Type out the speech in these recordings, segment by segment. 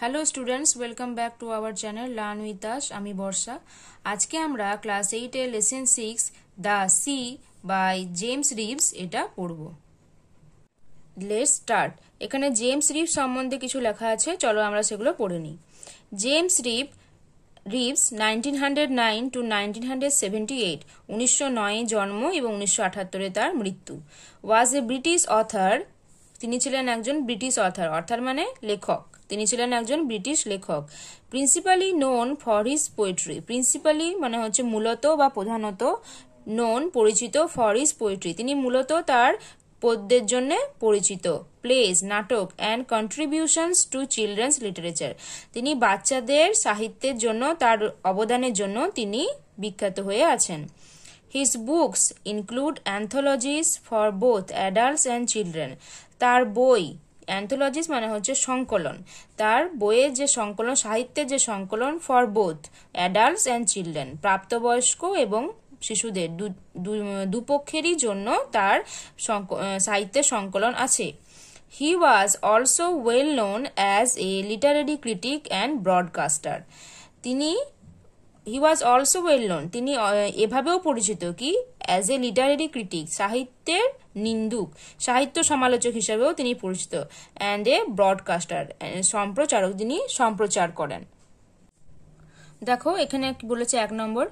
hello students welcome back to our channel learn with Das আমি বর্ষা আজকে আমরা ক্লাস এইটে lesson six the sea by James Reeves এটা পড়ব লেস স্টার্ট এখানে জেমস রিভ সম্বন্ধে কিছু লেখা আছে চলো আমরা সেগুলো পড়ে নিই James Reeve Reeves nineteen hundred nine to nineteen hundred seventy eight উনিশশো নয়ে জন্ম এবং উনিশশো আঠাত্তরে তার মৃত্যু ওয়াজ এ ব্রিটিশ অথার তিনি ছিলেন একজন ব্রিটিশ অথার অর্থার মানে লেখক তিনি ছিলেন একজন ব্রিটিশ লেখক principally known for his poetry principally মানে হচ্ছে মূলত বা প্রধানত নোন পরিচিত ফর হিজ পোয়েট্রি তিনি মূলত তার পদ্যের জন্য পরিচিত প্লেস নাটক and contributions to children's literature তিনি বাচ্চাদের সাহিত্যের জন্য তার অবদানের জন্য তিনি বিখ্যাত হয়ে আছেন his books include anthologies for both adults and children তার বই অ্যান্থোলজিস মানে হচ্ছে সংকলন তার বইয়ের যে সংকলন সাহিত্যের যে সংকলন for both adults and children প্রাপ্তবয়স্ক এবং শিশুদের দুপক্ষেরই জন্য তার সাহিত্যের সংকলন আছে he was also well known as a literary critic and broadcaster তিনি he was also well known তিনি এভাবেও পরিচিত কি অ্যাজ এ লিটারেরি ক্রিটিক সাহিত্যের নিন্দুক সাহিত্য সমালোচক হিসেবেও তিনি পরিচিত অ্যান্ড এ ব্রডকাস্টার সম্প্রচারক তিনি সম্প্রচার করেন দেখো এখানে বলেছে এক নম্বর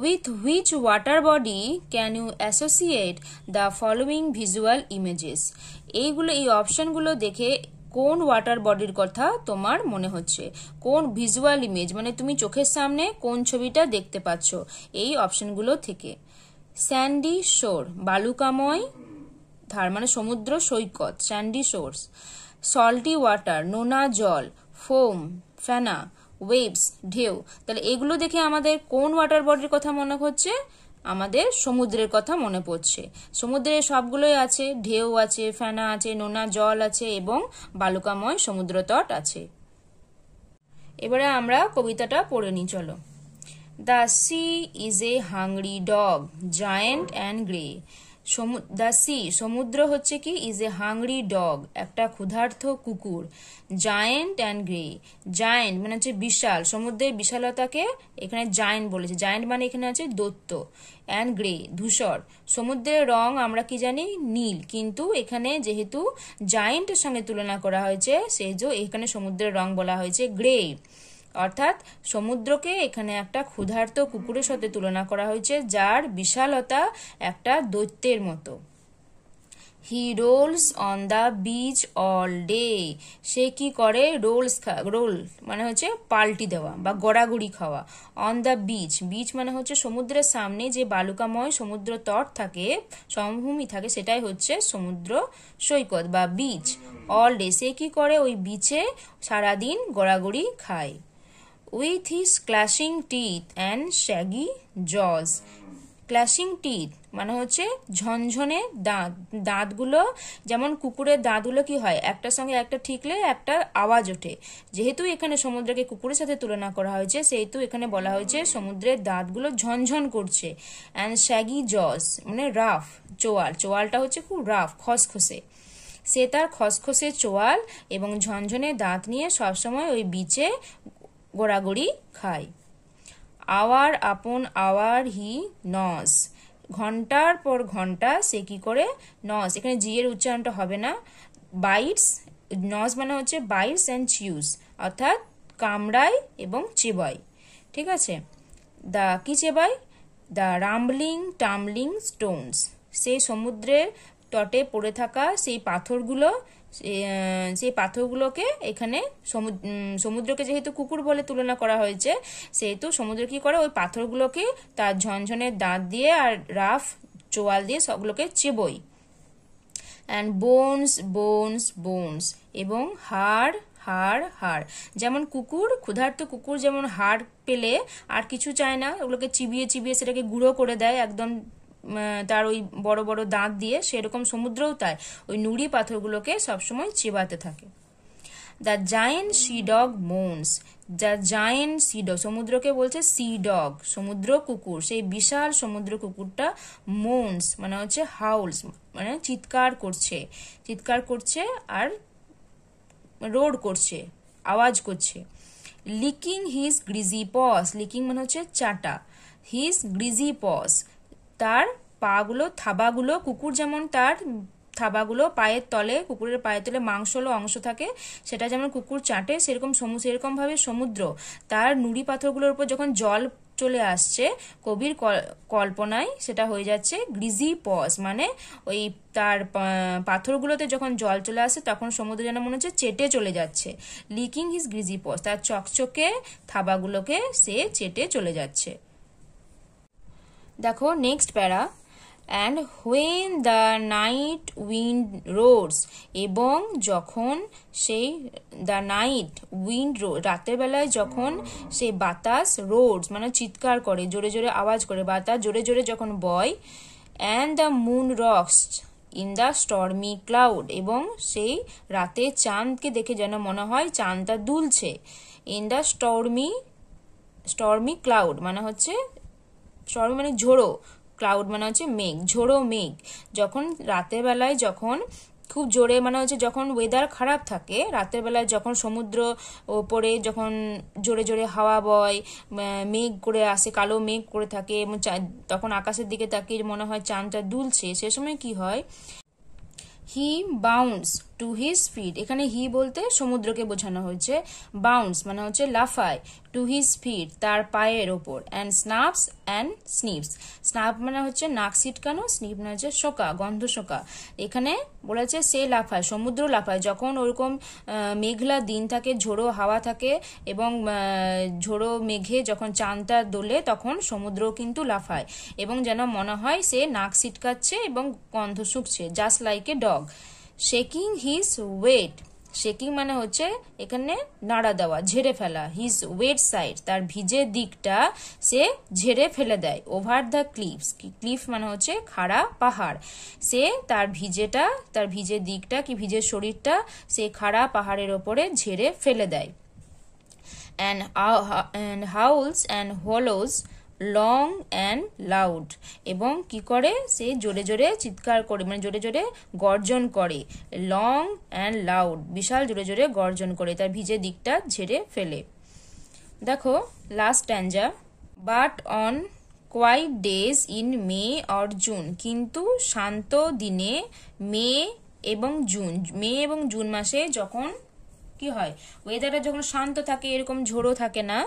with which water body can you associate the following visual images এইগুলো এই অপশনগুলো দেখে কোন ওয়াটার বডির কথা তোমার মনে হচ্ছে কোন ভিজুয়াল ইমেজ মানে তুমি চোখের সামনে কোন ছবিটা দেখতে পাচ্ছ এই অপশনগুলো থেকে স্যান্ডি শোর বালুকাময় ধার মানে সমুদ্র সৈকত স্যান্ডি শোরস সল্টি ওয়াটার নোনা জল ফোম ফেনা ওয়েভস ঢেউ তাহলে এগুলো দেখে আমাদের কোন ওয়াটার বডির কথা মনে হচ্ছে আমাদের সমুদ্রের কথা মনে পড়ছে সমুদ্রে সবগুলোই আছে ঢেউ আছে ফেনা আছে নোনা জল আছে এবং বালুকাময় সমুদ্রতট আছে এবারে আমরা কবিতাটা পড়ে নিই চলো the sea is a hungry dog giant and grey the sea সমুদ্র হচ্ছে কি ইজ এ হাংরি ডগ একটা ক্ষুধার্থ কুকুর জায়েন্ট অ্যান্ড গ্রে জায়েন্ট মানে হচ্ছে বিশাল সমুদ্রের বিশালতাকে এখানে জায়েন্ট বলেছে জায়েন্ট মানে এখানে আছে দত্ত অ্যান্ড গ্রে ধূসর সমুদ্রের রং আমরা কি জানি নীল কিন্তু এখানে যেহেতু জায়েন্টের সঙ্গে তুলনা করা হয়েছে সেই যে এখানে সমুদ্রের রং বলা হয়েছে গ্রে অর্থাৎ সমুদ্রকে এখানে একটা ক্ষুধার্ত কুকুরের সাথে তুলনা করা হয়েছে যার বিশালতা একটা দৈত্যের মতো he rolls on the beach all day সে কি করে রোলস রোল মানে হচ্ছে পাল্টি দেওয়া বা গড়াগড়ি খাওয়া অন দ্য বিচ বিচ মানে হচ্ছে সমুদ্রের সামনে যে বালুকাময় সমুদ্র তট থাকে সমভূমি থাকে সেটাই হচ্ছে সমুদ্র সৈকত বা বিচ অল ডে সে কি করে ওই বিচে সারাদিন গড়াগড়ি খায় with his clashing teeth and shaggy jaws clashing teeth মানে হচ্ছে ঝনঝনে দাঁত দাঁতগুলো যেমন কুকুরের দাঁতগুলো কি হয় একটার সঙ্গে একটা ঠিকলে একটা আওয়াজ ওঠে যেহেতু এখানে সমুদ্রকে কুকুরের সাথে তুলনা করা হয়েছে সেহেতু এখানে বলা হয়েছে সমুদ্রের দাঁতগুলো ঝনঝন করছে অ্যান্ড শ্যাগি জজ মানে রাফ চোয়াল চোয়ালটা হচ্ছে খুব রাফ খসখসে সে তার খসখসে চোয়াল এবং ঝনঝনে দাঁত নিয়ে সবসময় ওই বিচে গোড়াগড়ি খায় আওয়ার আপন আওয়ার হি নজ ঘন্টার পর ঘন্টা সে কি করে নজ এখানে জি এর উচ্চারণটা হবে না বাইটস নজ মানে হচ্ছে বাইটস অ্যান্ড চিউস অর্থাৎ কামড়ায় এবং চেবায় ঠিক আছে দা কি চেবায় দ্য রামলিং টামলিং স্টোনস সেই সমুদ্রের তটে পড়ে থাকা সেই পাথরগুলো সেই পাথরগুলোকে এখানে সমুদ্রকে যেহেতু কুকুর বলে তুলনা করা হয়েছে সেহেতু সমুদ্র কি করে ওই পাথরগুলোকে তার ঝনঝনের দাঁত দিয়ে আর রাফ চোয়াল দিয়ে সবগুলোকে চেবই অ্যান্ড বোনস বোনস বোনস এবং হাড় হাড় হাড় যেমন কুকুর ক্ষুধার্ত কুকুর যেমন হাড় পেলে আর কিছু চায় না ওগুলোকে চিবিয়ে চিবিয়ে সেটাকে গুঁড়ো করে দেয় একদম তার ওই বড় বড় দাঁত দিয়ে সেরকম সমুদ্রও তাই ওই নুড়ি পাথরগুলোকে সবসময় চেবাতে থাকে the giant sea dog moans the giant sea dog সমুদ্রকে বলছে সি ডগ সমুদ্র কুকুর সেই বিশাল সমুদ্র কুকুরটা মোনস মানে হচ্ছে হাউলস মানে চিৎকার করছে চিৎকার করছে আর রোড করছে আওয়াজ করছে licking his greasy paws licking মানে হচ্ছে চাটা হিজ গ্রিজি পস তার পাগুলো থাবাগুলো কুকুর যেমন তার থাবাগুলো পায়ের তলে কুকুরের পায়ের তলে মাংসলো অংশ থাকে সেটা যেমন কুকুর চাটে সেরকম সেরকমভাবে সমুদ্র তার নুড়ি পাথরগুলোর উপর যখন জল চলে আসছে কবির কল্পনায় সেটা হয়ে যাচ্ছে গ্রিজি পস মানে ওই তার পাথরগুলোতে যখন জল চলে আসে তখন সমুদ্র যেন মনে হচ্ছে চেটে চলে যাচ্ছে লিকিং হিজ গ্রিজি পস তার চকচকে থাবাগুলোকে সে চেটে চলে যাচ্ছে দেখো next para and when the night wind roars এবং যখন সেই দ্য নাইট উইন্ড রাতের বেলায় যখন সেই বাতাস রোডস মানে চিৎকার করে জোরে জোরে আওয়াজ করে বাতাস জোরে জোরে যখন বয় and the moon rocks in the stormy cloud এবং সেই রাতে চাঁদকে দেখে যেন মনে হয় চাঁদটা দুলছে in the stormy stormy cloud মানে হচ্ছে স্টর্মি মানে ঝোড়ো ক্লাউড মানে হচ্ছে মেঘ ঝোড়ো মেঘ যখন রাতের বেলায় যখন খুব জোরে মানে হচ্ছে যখন ওয়েদার খারাপ থাকে রাতের বেলায় যখন সমুদ্র ওপরে যখন জোরে জোরে হাওয়া বয় মেঘ করে আসে কালো মেঘ করে থাকে এবং তখন আকাশের দিকে তাকিয়ে মনে হয় চাঁদটা দুলছে সে সময় কি হয় he bounds to his feet এখানে হি বলতে সমুদ্রকে বোঝানো হয়েছে বাউন্স মানে হচ্ছে লাফায় টু হিজ ফিট তার পায়ের ওপর and snaps and sniffs snap মানে হচ্ছে নাক সিটকানো স্নিপ মানে হচ্ছে শোকা গন্ধ শোকা এখানে বলেছে সে লাফায় সমুদ্র লাফায় যখন ওরকম মেঘলা দিন থাকে ঝোড়ো হাওয়া থাকে এবং ঝোড়ো মেঘে যখন চাঁদটা দোলে তখন সমুদ্র কিন্তু লাফায় এবং যেন মনে হয় সে নাক সিটকাচ্ছে এবং গন্ধ শুকছে just like a dog shaking his wet shaking মানে হচ্ছে এখানে নাড়া দেওয়া ঝেড়ে ফেলা হিজ ওয়েট সাইড তার ভিজে দিকটা সে ঝেড়ে ফেলে দেয় ওভার দ্য ক্লিপস ক্লিফ মানে হচ্ছে খাড়া পাহাড় সে তার ভিজেটা তার ভিজে দিকটা কি ভিজে শরীরটা সে খাড়া পাহাড়ের ওপরে ঝেড়ে ফেলে দেয় and and howls and hollos long and loud এবং কি করে সে জোরে জোরে চিৎকার করে মানে জোরে জোরে গর্জন করে লং অ্যান্ড লাউড বিশাল জোরে জোরে গর্জন করে তার ভিজে দিকটা ঝেড়ে ফেলে দেখো last stanza but on quiet days in May or June কিন্তু শান্ত দিনে মে এবং জুন মে এবং জুন মাসে যখন কি হয় ওয়েদারটা যখন শান্ত থাকে এরকম ঝোড়ো থাকে না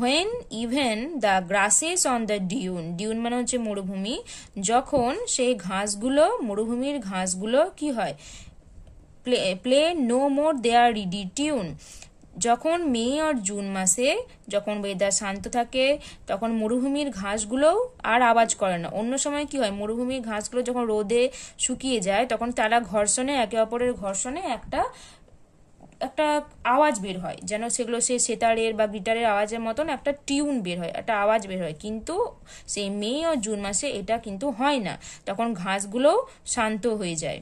when even the grasses on the dune dune মানে হচ্ছে মরুভূমি যখন সেই ঘাসগুলো মরুভূমির ঘাসগুলো কি হয় play play no more their reedy tune যখন মে আর জুন মাসে যখন ওয়েদার শান্ত থাকে তখন মরুভূমির ঘাসগুলোও আর আওয়াজ করে না অন্য সময় কি হয় মরুভূমির ঘাসগুলো যখন রোদে শুকিয়ে যায় তখন তারা ঘর্ষণে একে অপরের ঘর্ষণে একটা একটা আওয়াজ বের হয় যেন সেগুলো সে সেতারের বা গিটারের আওয়াজের মতন একটা টিউন বের হয় একটা আওয়াজ বের হয় কিন্তু সেই মে ও জুন মাসে এটা কিন্তু হয় না তখন ঘাসগুলোও শান্ত হয়ে যায়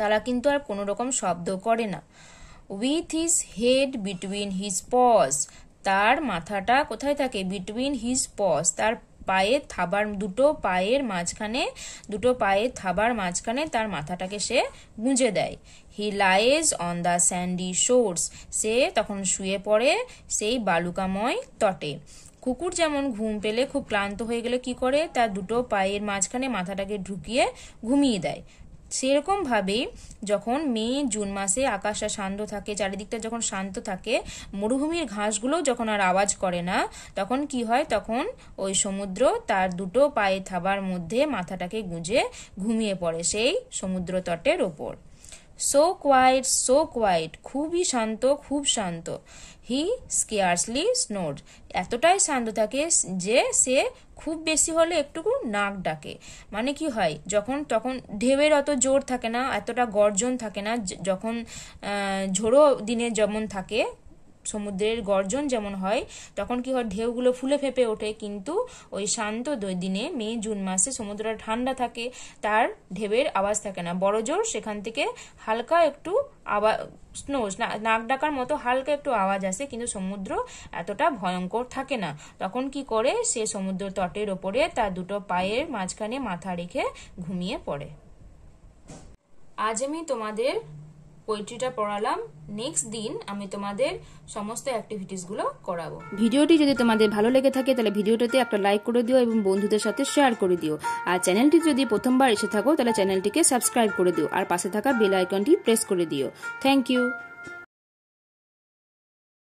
তারা কিন্তু আর কোনো রকম শব্দ করে না with his head between his paws তার মাথাটা কোথায় থাকে বিটুইন হিজ পস তার পায়ের থাবার দুটো পায়ের মাঝখানে দুটো পায়ের থাবার মাঝখানে তার মাথাটাকে সে গুঁজে দেয় he lies on the sandy shores সে তখন শুয়ে পড়ে সেই বালুকাময় তটে কুকুর যেমন ঘুম পেলে খুব ক্লান্ত হয়ে গেলে কি করে তার দুটো পায়ের মাঝখানে মাথাটাকে ঢুকিয়ে ঘুমিয়ে দেয় সেরকমভাবে যখন মে জুন মাসে আকাশটা শান্ত থাকে চারিদিকটা যখন শান্ত থাকে মরুভূমির ঘাসগুলো যখন আর আওয়াজ করে না তখন কি হয় তখন ওই সমুদ্র তার দুটো পায়ে থাবার মধ্যে মাথাটাকে গুঁজে ঘুমিয়ে পড়ে সেই সমুদ্র তটের ওপর সো কোয়াইট সো কোয়াইট খুবই শান্ত খুব শান্ত হি স্কেয়ার্সলি স্নোর এতটাই শান্ত থাকে যে সে খুব বেশি হলে একটুকু নাক ডাকে মানে কি হয় যখন তখন ঢেউয়ের অত জোর থাকে না এতটা গর্জন থাকে না যখন ঝোড়ো দিনে যেমন থাকে সমুদ্রের গর্জন যেমন হয় তখন কি হয় ঢেউগুলো ফুলে ফেপে ওঠে কিন্তু ওই শান্ত দিনে মে জুন মাসে সমুদ্রটা ঠান্ডা থাকে তার ঢেবের আওয়াজ থাকে না বড় জোর সেখান থেকে হালকা একটু আওয়াজ না নাক ডাকার মতো হালকা একটু আওয়াজ আসে কিন্তু সমুদ্র এতটা ভয়ঙ্কর থাকে না তখন কি করে সে সমুদ্র তটের ওপরে তার দুটো পায়ের মাঝখানে মাথা রেখে ঘুমিয়ে পড়ে আজ আমি তোমাদের পোয়েট্রিটা পড়ালাম নেক্সট দিন আমি তোমাদের সমস্ত অ্যাক্টিভিটিসগুলো করাবো ভিডিওটি যদি তোমাদের ভালো লেগে থাকে তাহলে ভিডিওটাতে একটা লাইক করে দিও এবং বন্ধুদের সাথে শেয়ার করে দিও আর চ্যানেলটি যদি প্রথমবার এসে থাকো তাহলে চ্যানেলটিকে সাবস্ক্রাইব করে দিও আর পাশে থাকা বেল আইকনটি প্রেস করে দিও থ্যাংক ইউ